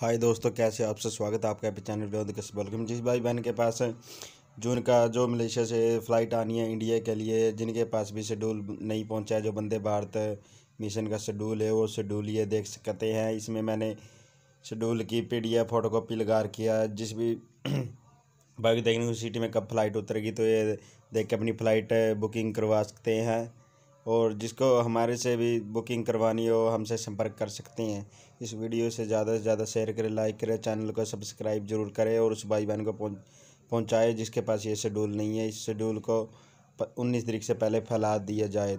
हाय दोस्तों कैसे आपसे स्वागत है आपका अपने चैनल विनोद तो वेलकम जिस भाई बहन के पास है जो उनका जो मलेशिया से फ़्लाइट आनी है इंडिया के लिए जिनके पास भी शेड्यूल नहीं पहुंचा है जो बंदे भारत मिशन का शेड्यूल है वो शेड्यूल ये देख सकते हैं इसमें मैंने शेड्यूल की P D F photocopy लगा रखी है जिस भी भाई देखने उस सिटी में कब फ्लाइट उतरेगी तो ये देख के अपनी फ़्लाइट बुकिंग करवा सकते हैं और जिसको हमारे से भी बुकिंग करवानी हो हमसे संपर्क कर सकते हैं इस वीडियो से ज़्यादा से ज़्यादा शेयर करें लाइक करें चैनल को सब्सक्राइब ज़रूर करें और उस भाई बहन को पहुँच जिसके पास ये शेड्यूल नहीं है इस शेड्यूल को उन्नीस तरीक से पहले फैला दिया जाए